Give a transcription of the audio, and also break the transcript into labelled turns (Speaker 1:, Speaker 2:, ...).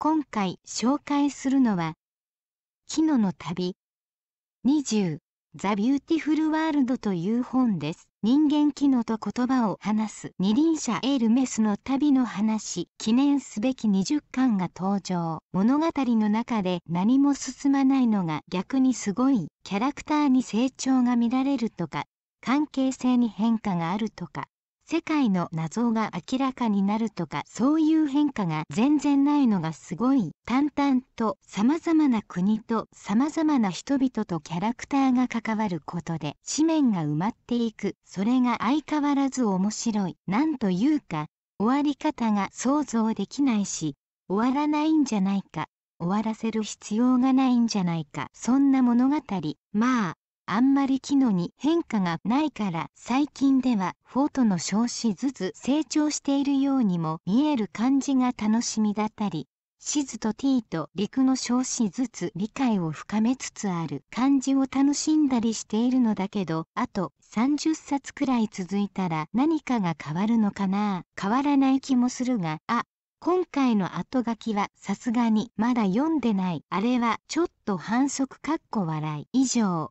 Speaker 1: 今回紹介するのは「キノの旅20ザ・ビューティフル・ワールド」という本です。人間キノと言葉を話す二輪車エールメスの旅の話記念すべき20巻が登場物語の中で何も進まないのが逆にすごいキャラクターに成長が見られるとか関係性に変化があるとか世界の謎が明らかになるとかそういう変化が全然ないのがすごい淡々と様々な国と様々な人々とキャラクターが関わることで紙面が埋まっていくそれが相変わらず面白いなんというか終わり方が想像できないし終わらないんじゃないか終わらせる必要がないんじゃないかそんな物語まああんまり機能に変化がないから最近ではフォートの少子ずつ成長しているようにも見える感じが楽しみだったりシズとティーと陸の少子ずつ理解を深めつつある感じを楽しんだりしているのだけど、あと30冊くらい続いたら何かが変わるのかな変わらない気もするが、あ、今回の後書きはさすがにまだ読んでない。あれはちょっと反則かっこ笑い。以上。